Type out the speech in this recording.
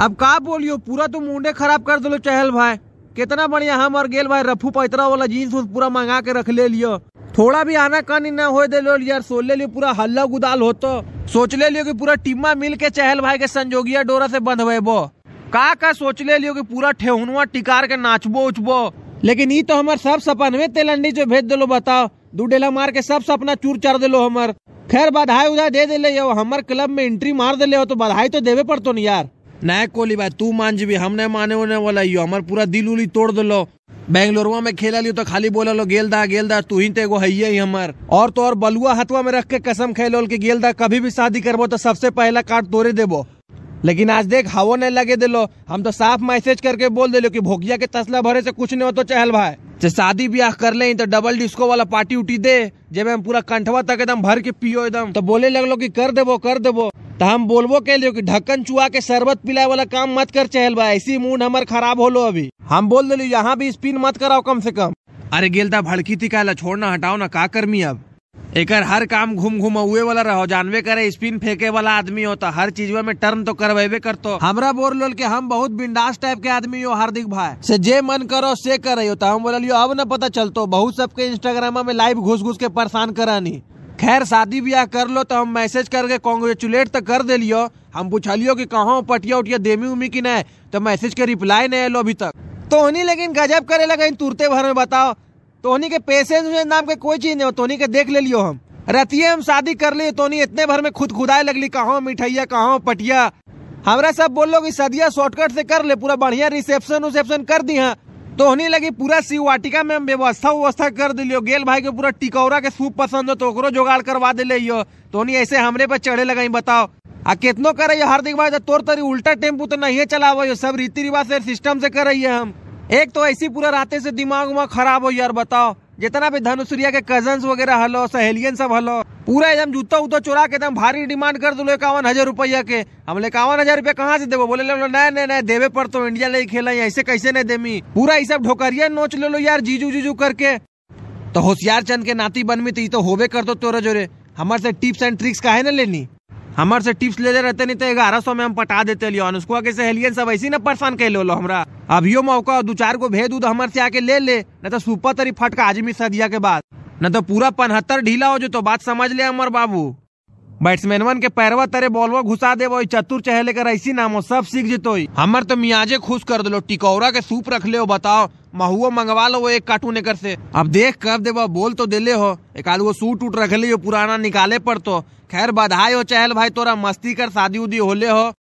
अब का बोलियो पूरा तू तो मुंडे खराब कर दिलो चहल भाई कितना बढ़िया हम और गेल भाई रफू पैतरा वाला जीन्स पूरा मंगा के रख ले लियो थोड़ा भी आना कानी ना हो दे लो यार सोच ले लियो पूरा हल्ला गुदाल हो तो सोच ले लियो कि पूरा टीमा मिल के चहल भाई के संजोगिया डोरा से बो का का सोच ले लियो कि पूरा ठेहुनुआ टिकार के नाचबो उचबो लेकिन ये तो हमारे सब सपनवे तेलंडी जो भेज दिलो बताओ दू डेला मार के सब सपना चूर चार दिलो हमार खैर बधाई उधाई दे दिले हमारे क्लब में एंट्री मार दिले हो तो बधाई तो देवे तो नहीं यार नया कोहली भाई तू मान जी हमने माने होने वाला यो हमारे पूरा दिल उली तोड़ दिलो बेंगलोरवा में खेला लियो तो खाली बोला लो गेलदा गेलदा तू ही तेगो है ही हमार और तो और बलुआ हथवा में रख के कसम खेलो कि गेलदा कभी भी शादी करबो तो सबसे पहला कार्ड तोड़े देबो लेकिन आज देख हवो नहीं लगे दिलो हम तो साफ मैसेज करके बोल दिलो कि भोगिया के तसला भरे से कुछ नहीं हो तो चहल भाई शादी ब्याह कर ले तो डबल डिस्को वाला पार्टी उठी दे जब हम पूरा कंठवा तक एकदम भर के पियो एकदम तो बोले लगलो कि कर देबो कर देबो तो हम बोलबो के लिए ढक्कन चुआ के शरबत पिलाए वाला काम मत कर चहल भाई ऐसी मूड हमारे खराब होलो अभी हम बोल दिल यहाँ भी स्पिन मत कराओ कम से कम अरे गेलता भड़की थी कहला छोड़ना हटाओ ना का करमी अब एकर हर काम घूम घूम हुए वाला रहो जानवे करे स्पिन फेंके वाला आदमी हो तो हर चीज में टर्न तो करवेबे तो हमरा बोल लोल के हम बहुत बिंदास टाइप के आदमी हो हार्दिक भाई से जे मन करो से करे हो तो हम बोलियो अब न पता चलतो बहुत सबके इंस्टाग्राम में लाइव घुस घुस के परेशान करानी खैर शादी ब्याह कर लो तो हम मैसेज करके कॉन्ग्रेचुलेट तो कर दिलियो हम पूछलियो कि कहाँ पटिया उठिया देमी उमी की नहीं तो मैसेज के रिप्लाई नहीं एलो अभी तक तो उन्हीं लेकिन गजब करे लगा इन तुरते भर में बताओ तो उन्हीं के पेशेंस नाम के कोई चीज नहीं हो तो उन्हीं के देख ले लियो हम रतिये हम शादी कर लिए तो नहीं इतने भर में खुद खुदाई लगली कहाँ मिठाइया कहाँ पटिया हमारा सब बोल लो कि सदिया शॉर्टकट से कर ले पूरा बढ़िया रिसेप्शन उसेप्शन कर दी है तो होने लगी पूरा शिव वाटिका में व्यवस्था व्यवस्था कर दिलियो गेल भाई के पूरा टिकौरा के सूप पसंद हो तो ओकरो जोगाड़ करवा दिले यो तो होनी ऐसे हमरे पर चढ़े लगे बताओ आ कितनो करे हार्दिक भाई तो तोर तरी उल्टा टेम्पू तो नहीं चलावा यो सब रीति रिवाज से सिस्टम से करे हम एक तो ऐसी पूरा रात से दिमाग उमाग खराब हो यार बताओ जितना भी धनुषरिया के कजन वगैरह हलो सहेलियन सब हलो पूरा एकदम जूता उतो चोरा के एकदम भारी डिमांड कर दो इक्यावन हजार रुपया के लोग इक्यावन हजार रुपया कहाँ से देवो बोले नहीं नहीं नहीं देवे पर तो इंडिया नहीं खेला ऐसे कैसे नहीं देमी पूरा ये सब ढोकरिया नोच ले लो यार जीजू जीजू करके तो होशियार चंद के नाती बनमी तो ये तो होबे कर दो तोरे जोरे हमारे से टिप्स एंड ट्रिक्स का है ना लेनी हमारे से टिप्स ले ले रहते नहीं तो ग्यारह सौ में हम पटा देते लियन उसको आगे से हेलियन सब ऐसी ना परेशान कर लो हमारा अभियो मौका दू चार को भेज दू तो हमारे से आके ले ले न तो सुपर तरी फटका आजमी सदिया के बाद न तो पूरा पनहत्तर ढीला हो जो तो बात समझ ले अमर बाबू वन के पैरवा तरे बॉलवा घुसा दे चतुर चाहे लेकर ऐसी नामो सब सीख जितो हमारे तो मियाजे खुश कर दिलो टिकौरा के सूप रख ले बताओ महुओ मंगवा लो एक कार्टून एकर से अब देख कर देवा बोल तो दिले हो एक आलू वो सूट उठ रख लियो पुराना निकाले पर तो खैर बधाई हो चहल भाई तोरा मस्ती कर शादी उदी होले हो